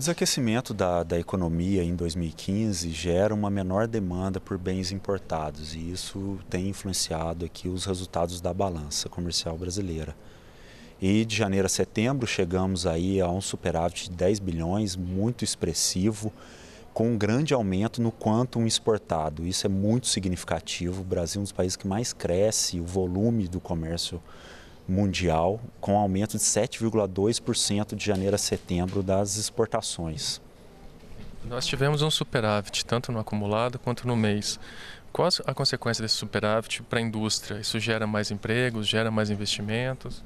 desaquecimento da, da economia em 2015 gera uma menor demanda por bens importados e isso tem influenciado aqui os resultados da balança comercial brasileira. E de janeiro a setembro chegamos aí a um superávit de 10 bilhões, muito expressivo, com um grande aumento no quanto exportado. Isso é muito significativo. O Brasil é um dos países que mais cresce, o volume do comércio mundial, com aumento de 7,2% de janeiro a setembro das exportações. Nós tivemos um superávit, tanto no acumulado quanto no mês. Qual a consequência desse superávit para a indústria? Isso gera mais empregos, gera mais investimentos?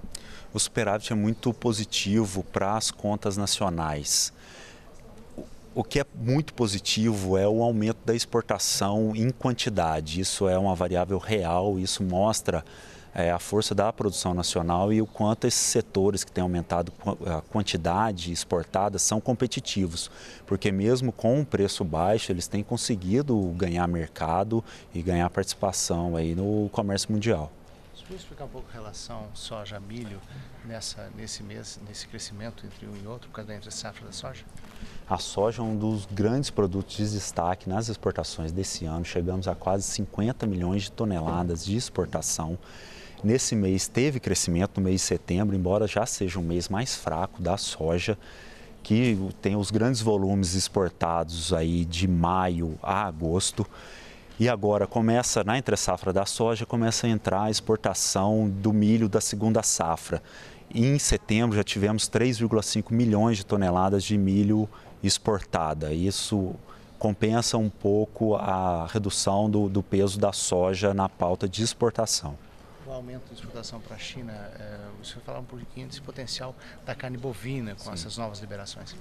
O superávit é muito positivo para as contas nacionais. O que é muito positivo é o aumento da exportação em quantidade. Isso é uma variável real, isso mostra é, a força da produção nacional e o quanto esses setores que têm aumentado a quantidade exportada são competitivos, porque mesmo com um preço baixo, eles têm conseguido ganhar mercado e ganhar participação aí no comércio mundial. Vou explicar um pouco a relação soja milho nessa nesse mês nesse crescimento entre um e outro por causa da entre safra da soja. A soja é um dos grandes produtos de destaque nas exportações desse ano. Chegamos a quase 50 milhões de toneladas de exportação. Nesse mês teve crescimento no mês de setembro, embora já seja um mês mais fraco da soja, que tem os grandes volumes exportados aí de maio a agosto. E agora começa na entre safra da soja, começa a entrar a exportação do milho da segunda safra. E em setembro já tivemos 3,5 milhões de toneladas de milho exportada. Isso compensa um pouco a redução do, do peso da soja na pauta de exportação o aumento de exportação para a China, é, o senhor falava um pouquinho desse potencial da carne bovina com Sim. essas novas liberações.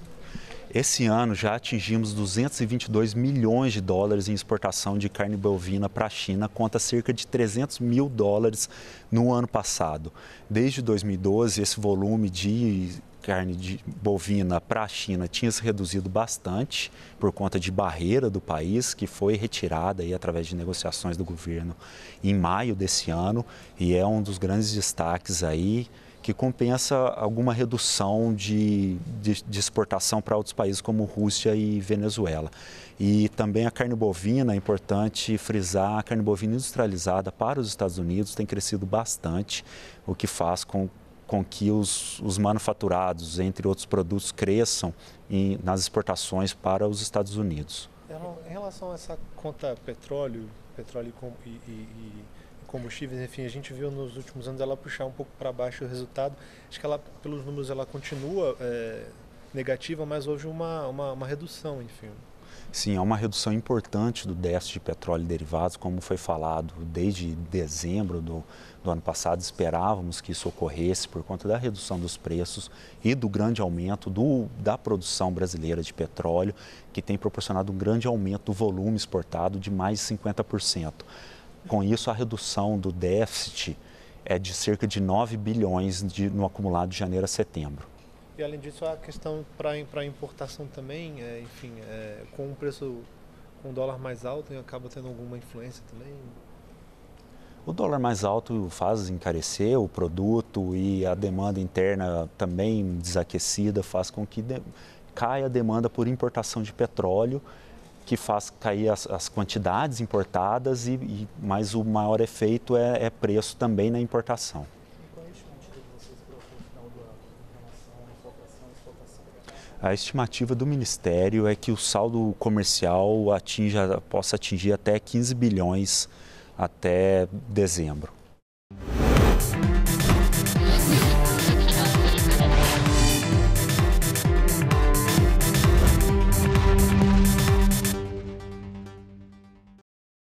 Esse ano já atingimos 222 milhões de dólares em exportação de carne bovina para a China, conta cerca de 300 mil dólares no ano passado. Desde 2012, esse volume de carne de bovina para a China tinha se reduzido bastante por conta de barreira do país, que foi retirada aí através de negociações do governo em maio desse ano, e é um dos grandes destaques aí que compensa alguma redução de, de, de exportação para outros países como Rússia e Venezuela. E também a carne bovina, é importante frisar, a carne bovina industrializada para os Estados Unidos tem crescido bastante, o que faz com com que os, os manufaturados, entre outros produtos, cresçam em, nas exportações para os Estados Unidos. Em relação a essa conta petróleo, petróleo e, e, e combustíveis, enfim, a gente viu nos últimos anos ela puxar um pouco para baixo o resultado. Acho que ela, pelos números, ela continua é, negativa, mas houve uma, uma, uma redução, enfim. Sim, há uma redução importante do déficit de petróleo e derivados, como foi falado desde dezembro do, do ano passado. Esperávamos que isso ocorresse por conta da redução dos preços e do grande aumento do, da produção brasileira de petróleo, que tem proporcionado um grande aumento do volume exportado de mais de 50%. Com isso, a redução do déficit é de cerca de 9 bilhões de, no acumulado de janeiro a setembro. E além disso, a questão para importação também, é, enfim, é, com um preço com um dólar mais alto, acaba tendo alguma influência também? O dólar mais alto faz encarecer o produto e a demanda interna também desaquecida faz com que de... caia a demanda por importação de petróleo, que faz cair as, as quantidades importadas, e, e, mas o maior efeito é, é preço também na importação. A estimativa do Ministério é que o saldo comercial atinja, possa atingir até 15 bilhões até dezembro.